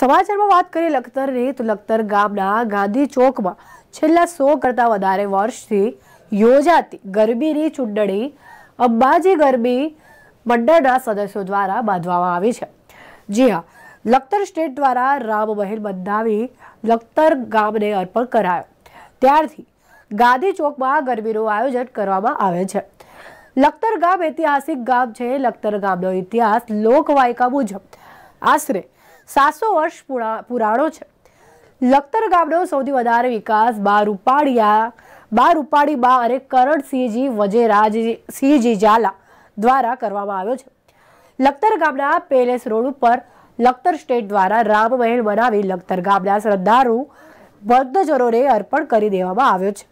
સમાચારમાં વાત કરીએ લખતરની તો લખતર ગામના ગાંધી ચોકમાં છેલ્લા સો કરતાં વધારે વર્ષથી યોજાતી ગરબીની ચૂંટણી અંબાજી ગરબી મંડળના સદસ્યો દ્વારા બાંધવામાં આવી છે જી હા લખતર સ્ટેટ દ્વારા રામ મહેલ બંધાવી લખતર ગામને અર્પણ કરાયો ત્યારથી ગાંધી ચોકમાં ગરબીનું આયોજન કરવામાં આવે છે લખતર ગામ ઐતિહાસિક ગામ છે લખતર ગામનો ઇતિહાસ લોકવાયકા મુજબ આશરે સાતસો વર્ષ પુરાણો છે લખતર ગામનો સૌથી વધારે વિકાસ બા ઉપાડિયા બા ઉપાડી બા અને કરણસિંહજી વજેરાજ સિંહજી ઝાલા દ્વારા કરવામાં આવ્યો છે લખતર ગામના પેલેસ રોડ ઉપર લખતર સ્ટેટ દ્વારા રામ મહેલ બનાવી લખતર ગામના શ્રદ્ધાળુ ભક્તજનોને અર્પણ કરી દેવામાં આવ્યો છે